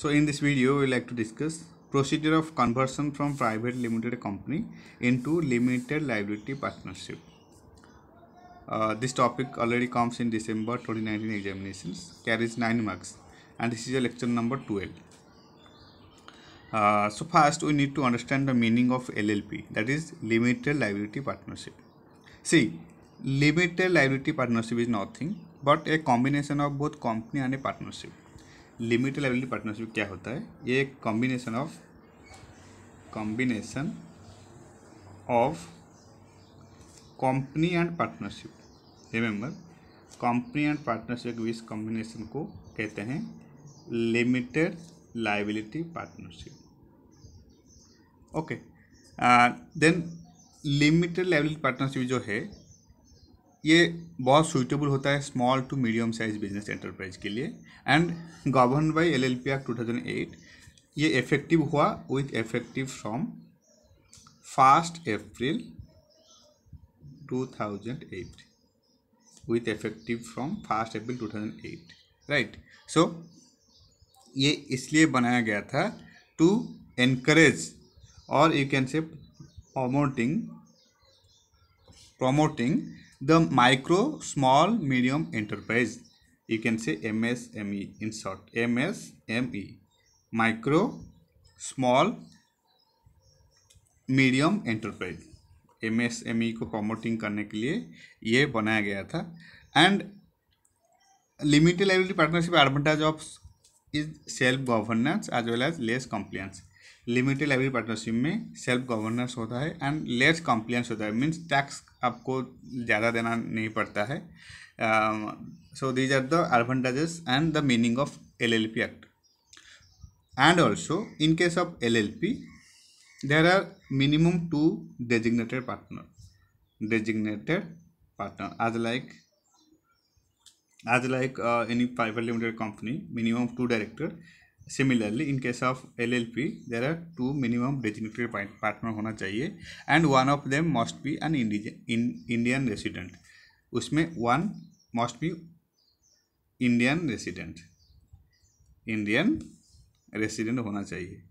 So in this video, we like to discuss procedure of conversion from private limited company into limited liability partnership. Uh, this topic already comes in December 2019 examinations, carries 9 marks and this is a lecture number 12. Uh, so first we need to understand the meaning of LLP that is limited liability partnership. See, limited liability partnership is nothing but a combination of both company and a partnership limited liability partnership क्या होता है ये एक combination of combination of company and partnership remember company and partnership बीच combination को कहते हैं limited liability partnership okay then limited liability partnership जो है ये बहुत सुइटेबल होता है small to medium size business enterprise के लिए and govern by L L P act two thousand eight ये इफेक्टिव हुआ with effective from first April two thousand eight with effective from first April two thousand eight right so ये इसलिए बनाया गया था to encourage और you can say promoting promoting the micro small medium enterprise you can say msme in short msme micro small medium enterprise msme को promoting करने के लिए ये बनाया गया था and limited library partnership advantage of is self governance as well as less compliance limited library partnership में self governance होता है एंड लेस कॉम्प्लियंस होता है मीन्स टैक्स आपको ज़्यादा देना नहीं पड़ता है so these are the advantages and the meaning of L L P act and also in case of L L P there are minimum two designated partner designated partner as like as like any private limited company minimum two director similarly in case of L L P there are two minimum designated partner होना चाहिए and one of them must be an Indian resident उसमें one must be Indian resident Indian resident होना चाहिए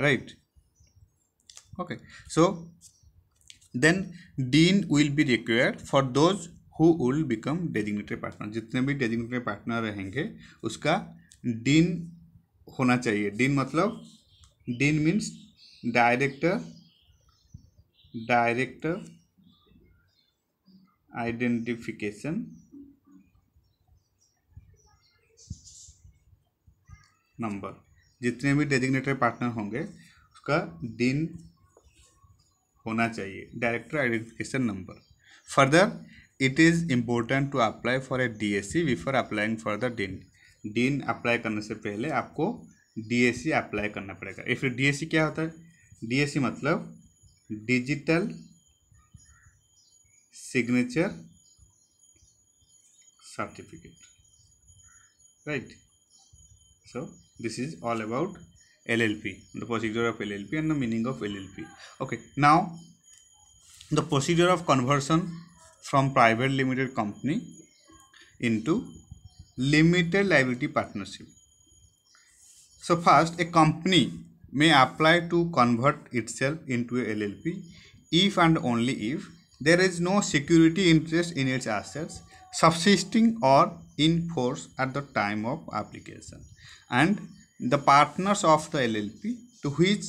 right okay so then DIN will be required for those who will become designated partner जितने भी designated partner रहेंगे उसका DIN होना चाहिए DIN मतलब DIN means director director identification number जितने भी डेजिग्नेटेड पार्टनर होंगे उसका डीन होना चाहिए director identification number further it is important to apply for a D S C before applying for the DIN DIN apply करने से पहले आपको डीएससी अप्लाई करना पड़ेगा या फिर डीएससी क्या होता है डीएससी मतलब digital signature certificate right so this is all about L L P the procedure of L L P and the meaning of L L P okay now the procedure of conversion from private limited company into limited liability partnership. So first, a company may apply to convert itself into a LLP if and only if there is no security interest in its assets subsisting or in force at the time of application and the partners of the LLP to which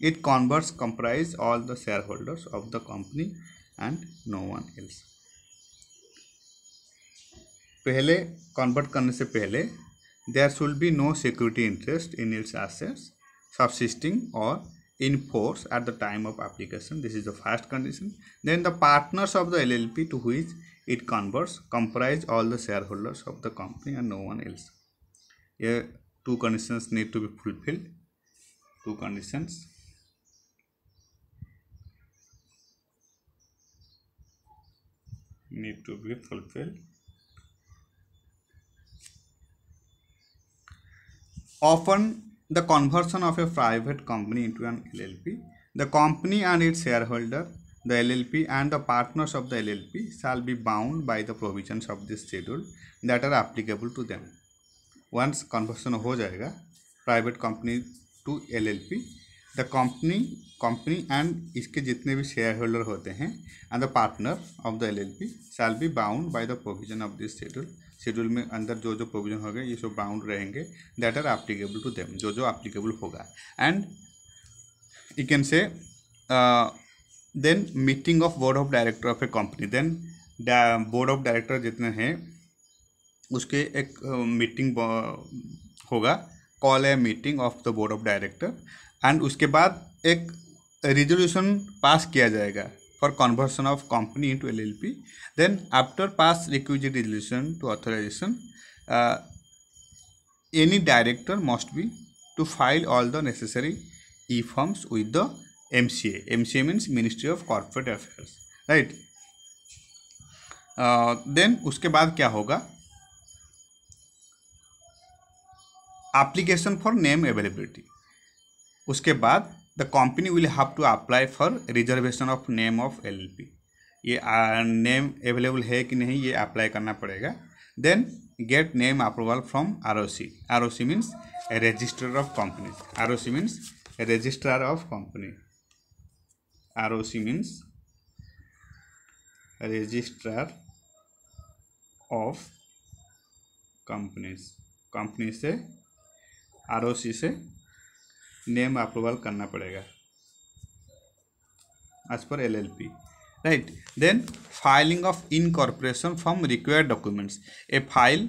it converts comprise all the shareholders of the company and no one else. पहले convert करने से पहले there shall be no security interest in its assets subsisting और in force at the time of application this is the first condition then the partners of the L L P to which it converts comprise all the shareholders of the company and no one else ये two conditions need to be fulfilled two conditions need to be fulfilled often the conversion of a private company into an LLP. The company and its shareholder, the LLP and the partners of the LLP shall be bound by the provisions of this schedule that are applicable to them. Once conversion हो जाएगा private company to LLP, the company company and इसके जितने भी share holder होते हैं and the partner of the L L P shall be bound by the provision of this schedule schedule में अंदर जो जो प्रोविजन होंगे ये सब बाउंड रहेंगे that are applicable to them जो जो एप्लीकेबल होगा and you can say then meeting of board of director of a company then board of director जितने हैं उसके एक मीटिंग uh, होगा call a meeting of the board of director and उसके बाद एक रिजोल्यूशन पास किया जाएगा for conversion of company into LLP. Then after pass requisite resolution to authorization, uh, any director must be to file all the necessary e-forms with the MCA. MCA means Ministry of Corporate Affairs, right? Then uh, उसके बाद क्या होगा application for name availability उसके बाद the company will have to apply for reservation of name of LLP ये name available है कि नहीं ये अप्लाई करना पड़ेगा then get name approval from R O C R O C means registrar of company R O C means registrar of company R O C means registrar of companies company से R O C से name approval करना पड़ेगा as per L L P right then filing of incorporation from required documents a file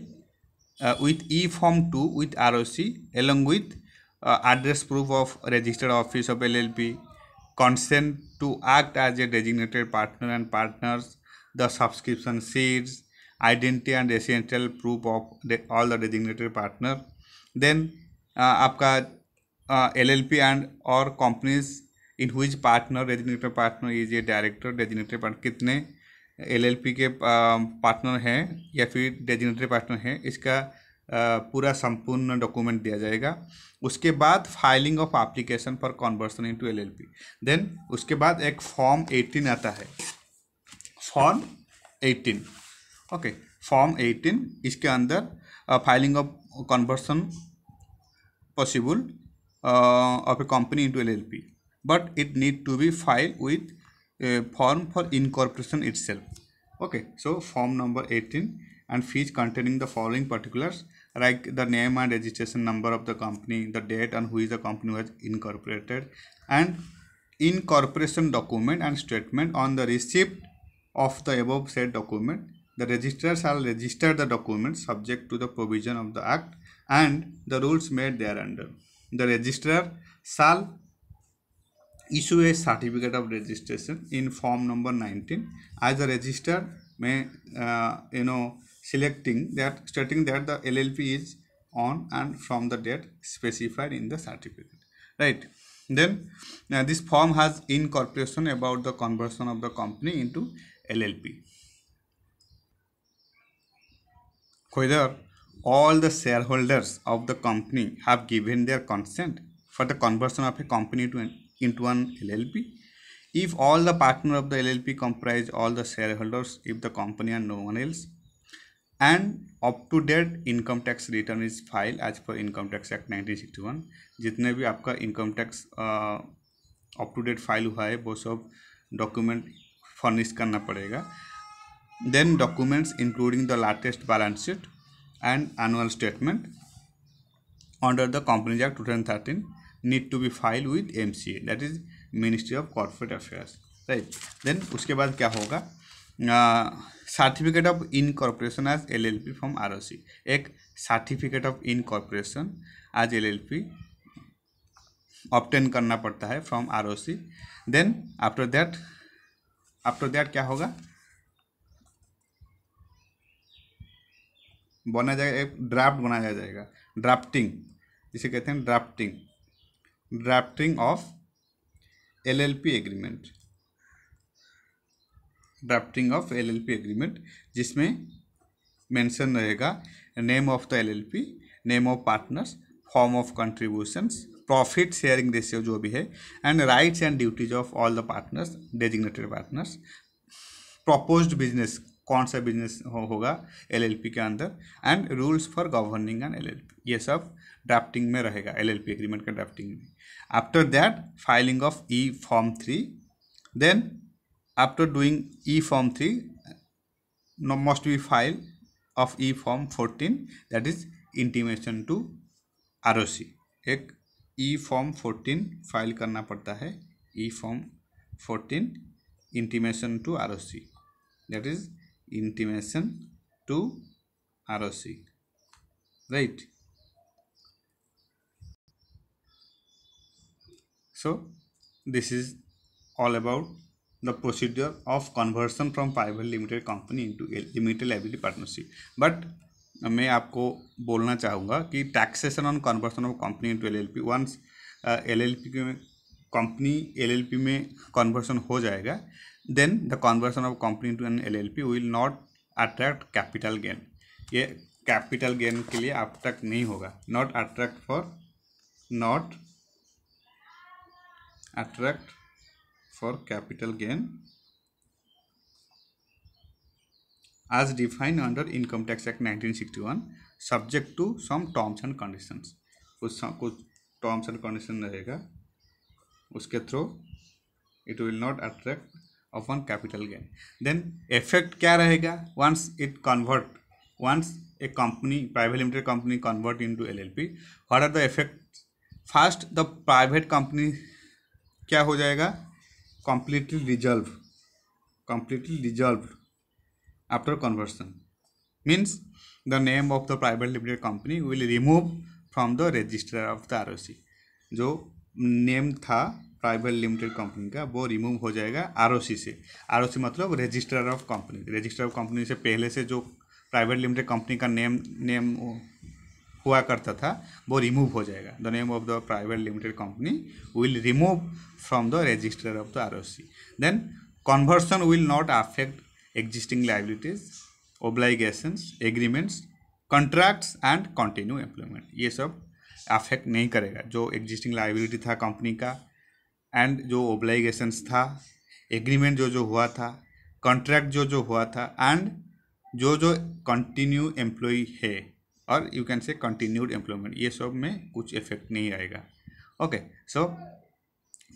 with E form two with R O C along with address proof of registered office of L L P consent to act as a designated partner and partners the subscription seeds identity and residential proof of all the designated partner then आपका L L P and और companies in who's partner designated partner is a director designated partner कितने L L P के partner um, हैं या फिर designated partner हैं इसका uh, पूरा संपूर्ण डॉक्यूमेंट दिया जाएगा उसके बाद filing of application for conversion into L L P then उसके बाद एक फॉर्म एटीन आता है form eighteen okay form eighteen इसके अंदर filing of conversion possible uh, of a company into LLP but it need to be filed with a form for incorporation itself okay so form number 18 and fees containing the following particulars like the name and registration number of the company the date and who is the company was has incorporated and incorporation document and statement on the receipt of the above said document the registrar shall register the document subject to the provision of the act and the rules made thereunder the registrar shall issue a certificate of registration in form number 19 as the registrar may uh, you know selecting that stating that the llp is on and from the date specified in the certificate right then uh, this form has incorporation about the conversion of the company into llp whether all the shareholders of the company have given their consent for the conversion of a company to into an LLP. If all the partners of the LLP comprise all the shareholders, if the company and no one else, and up to date income tax return is filed as per Income Tax Act 1961, jitne bhi aapka income tax uh, up to date file hua hai, both of document furnish karna padega. Then documents including the latest balance sheet, and annual statement under the Companies Act 2013 need to be filed with MCA that is Ministry of Corporate Affairs right then उसके बाद क्या होगा certificate of incorporation as L L P from R O C एक certificate of incorporation as L L P obtain करना पड़ता है from R O C then after that after that क्या होगा बना जाएगा एक ड्राफ्ट बनाया जाएगा ड्राफ्टिंग जिसे कहते हैं drafting drafting of LLP agreement drafting of LLP agreement जिसमें मेंशन रहेगा name of the LLP name of partners form of contributions profit sharing ratio जो भी है and rights and duties of all the partners designated partners proposed business कौन सा business हो, होगा LLP के अंदर and rules for governing and LLP ये सब ड्राफ्टिंग में रहेगा एलएलपी एग्रीमेंट का ड्राफ्टिंग में after that filing of E form three then after doing E form three file of E form e that is intimation to R O C एक E form fourteen file करना पड़ता है E form fourteen intimation to R O C that is intimation to ROC right so this is all about the procedure of conversion from private limited company into limited liability partnership but मैं आपको बोलना चाहूँगा कि taxation on conversion of company into LLP once LLP में company LLP में conversion हो जाएगा then the conversion of company into an LLP will not attract capital gain ये capital gain के लिए attract नहीं होगा not attract for not attract for capital gain as defined under income tax act 1961 subject to some terms and conditions कुछ कुछ terms and condition रहेगा उसके through it will not attract upon capital gain then effect क्या रहेगा once it convert once a company private limited company convert into LLP what are the effect first the private company क्या हो जाएगा completely reserve completely reserve after conversion means the name of the private limited company will remove from the register of the R जो name था private limited company का वो remove हो जाएगा R से आर मतलब registrar of company register of company से पहले से जो प्राइवेट लिमिटेड कंपनी का नेम नेम हुआ करता था वो रिमूव हो जाएगा the name of the private limited company will remove from the register of the R then conversion will not affect existing liabilities obligations agreements contracts and continue employment ये सब affect नहीं करेगा जो एग्जिस्टिंग लाइबिलिटी था company का and जो ओब्लाइगेशंस था agreement जो जो हुआ था कॉन्ट्रैक्ट जो जो हुआ था एंड जो जो कंटिन्यू एम्प्लॉय है और you can say continued employment ये सब में कुछ इफेक्ट नहीं आएगा okay so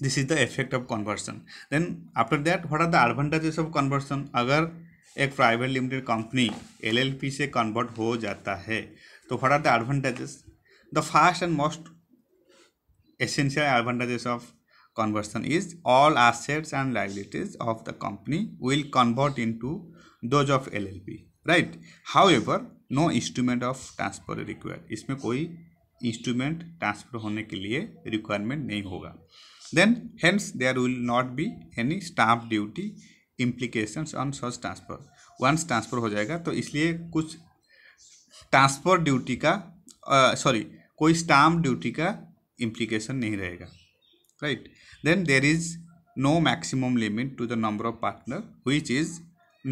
this is the effect of conversion then after that what are the advantages of conversion अगर एक प्राइवेट लिमिटेड कंपनी एलएलपी से कन्वर्ट हो जाता है तो what are the advantages the fast and most essential advantages of conversion is all assets and liabilities of the company will convert into those of LLP right however no instrument of transfer required इसमें कोई instrument transfer होने के लिए requirement नहीं होगा then hence there will not be any stamp duty implications on such transfer once transfer हो जाएगा तो इसलिए कुछ transfer duty का uh, sorry कोई stamp duty का implication नहीं रहेगा right then there is no maximum limit to the number of partner which is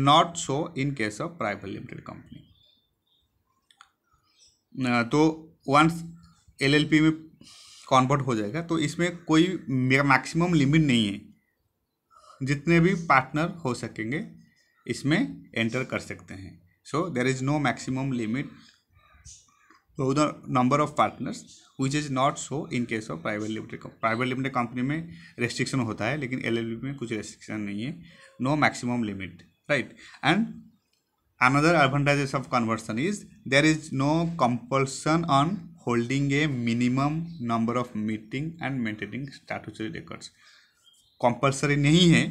not so in case of private limited company तो वंस एलएलपी में convert हो जाएगा तो इसमें कोई मैक्सिमम लिमिट नहीं है जितने भी पार्टनर हो सकेंगे इसमें एंटर कर सकते हैं so there is no maximum limit हो the number of partners which is not so in case of private limited private limited company में रेस्ट्रिक्शन होता है लेकिन एल में कुछ रेस्ट्रिक्शन नहीं है no maximum limit right and another advantages of conversion is there is no compulsion on holding a minimum number of meeting and maintaining statutory records compulsory नहीं है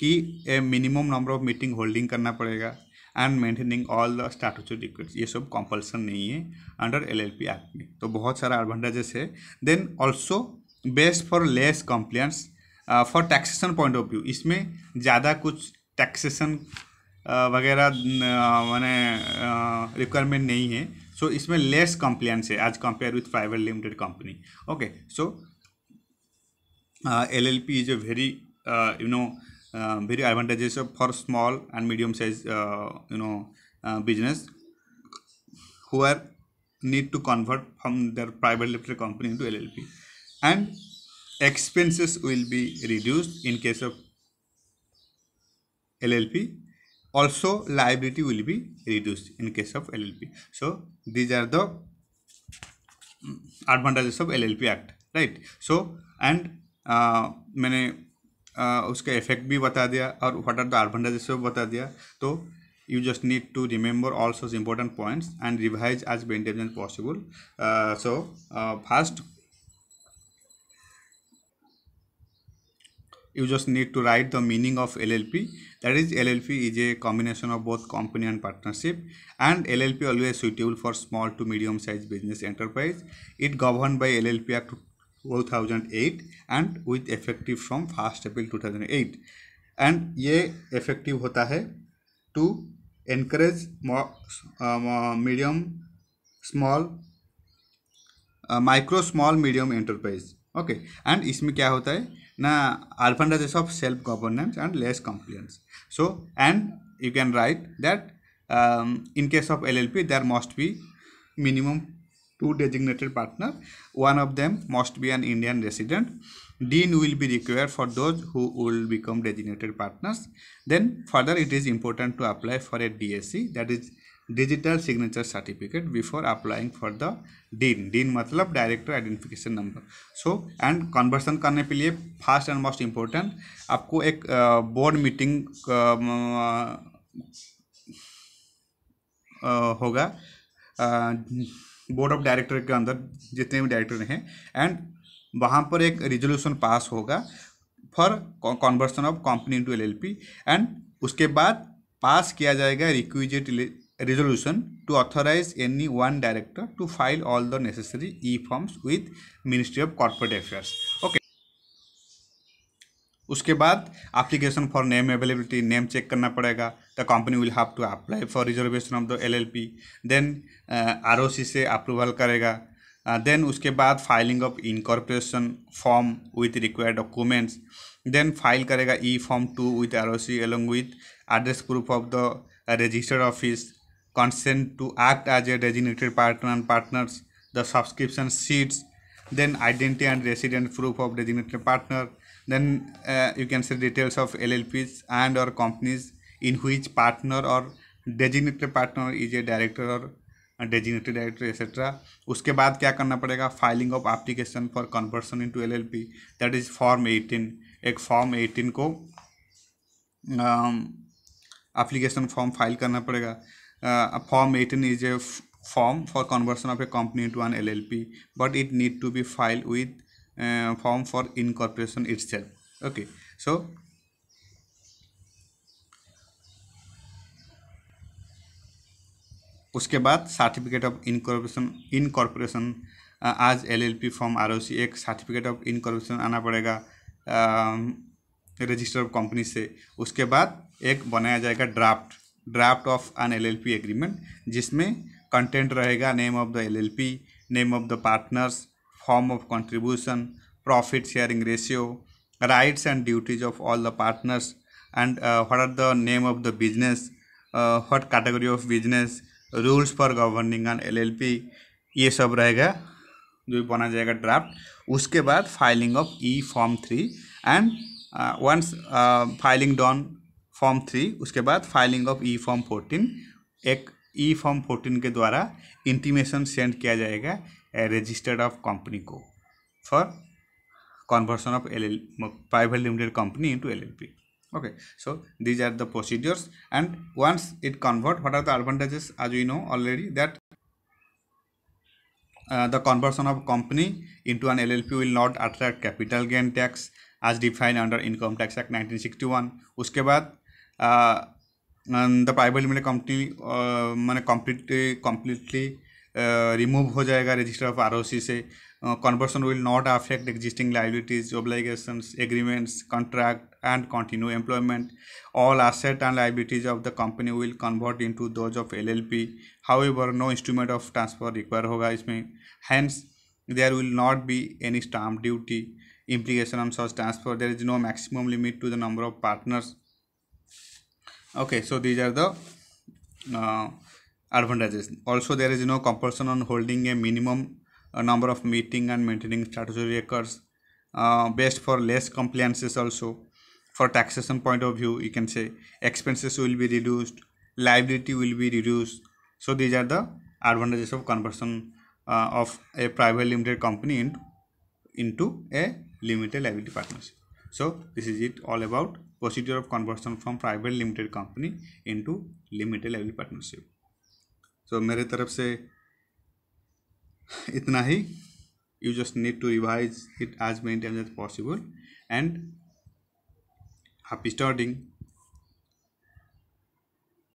कि a minimum number of meeting holding करना पड़ेगा and maintaining all the statutory request ये सब compulsion नहीं है under L act में तो बहुत सारा एडवांटेजेस है then also best for less complaints for taxation point of view इसमें ज़्यादा कुछ टैक्सेशन uh, वगैरह uh, मैंने रिक्वायरमेंट uh, नहीं है सो so, इसमें लेस कंप्लेंट्स है as compare with private limited company okay so L L P is a very you know Um, very advantageous for small and medium size uh, you know uh, business who are need to convert from their private limited company into llp and expenses will be reduced in case of llp also liability will be reduced in case of llp so these are the advantages of llp act right so and uh, many उसका effect भी बता दिया और what are the advantages बता दिया तो you just need to remember all such important points and revise as many times as possible so first you just need to write the meaning of llp that is llp is a combination of both company and partnership and llp always suitable for small to medium sized business enterprise it governed by llp act 2008 and with effective from first April 2008 and ये effective होता है to encourage medium small micro small medium enterprise okay and इसमें क्या होता है ना अल्फेंडाइज of self governance and less compliance so and you can write that in case of L L P there must be minimum two designated partner one of them must be an indian resident dean will be required for those who will become designated partners then further it is important to apply for a dsc that is digital signature certificate before applying for the dean dean मतलब director identification number so and conversion करने के लिए first and most important आपको एक board uh, meeting uh, uh, होगा board of director के अंदर जितने भी डायरेक्टर हैं एंड वहाँ पर एक रिजोल्यूशन पास होगा for conversion of company into LLP and उसके बाद पास किया जाएगा requisite resolution to authorise any one director to file all the necessary E forms with Ministry of Corporate Affairs okay उसके बाद application for name availability name check करना पड़ेगा the company will have to apply for reservation of the LLP then ROC से approval करेगा देन uh, उसके बाद filing of incorporation form with required documents then file करेगा E form two with R O C along with address proof of the registered office consent to act as a designated partner and partners the subscription seats then identity and resident proof of designated partner Then uh, you can see details of LLPs and or companies in which partner or designated partner is a director or designated director etcetera उसके बाद क्या करना पड़ेगा filing of application for conversion into L L P that is form eighteen एक form eighteen को application form file करना पड़ेगा form eighteen is a form for conversion of a company to N P but it need to be file with form uh, form for incorporation itself okay so उसके बाद certificate of incorporation incorporation आज LLP form ROC एक certificate of incorporation आना पड़ेगा register of company से उसके बाद एक बनाया जाएगा draft draft of an LLP agreement जिसमें कंटेंट रहेगा name of the LLP name of the partners form of contribution, profit sharing ratio, rights and duties of all the partners, and uh, what are the name of the business, uh, what category of business, rules for governing on LLP ये सब रहेगा जो बना जाएगा draft उसके बाद filing of E form three and once filing done form three उसके बाद filing of E form fourteen एक ई फॉर्म फोर्टीन के द्वारा इंटीमेशन सेंड किया जाएगा registered of company co for conversion of LL, private limited company into LLP. Okay, so these are the procedures and once it convert, what are the advantages as we know already that uh, the conversion of company into an LLP will not attract capital gain tax as defined under Income Tax Act 1961. उसके uh, and the private limited company मैंने uh, completely completely. Uh, remove हो जाएगा register of R से conversion will not affect existing liabilities obligations and continue employment. All asset and liabilities of the company will convert into those of LLP. However, no instrument of transfer required होगा इसमें hence there will not be any stamp duty implication on such transfer. There is no maximum limit to the number of partners. Okay, so these are the uh, advantages also there is no compulsion on holding a minimum uh, number of meeting and maintaining statutory records uh, best for less compliances also for taxation point of view you can say expenses will be reduced liability will be reduced so these are the advantages of conversion uh, of a private limited company into into a limited liability partnership so this is it all about procedure of conversion from private limited company into limited liability partnership तो मेरे तरफ से इतना ही you just need to revise it as many time as possible and happy starting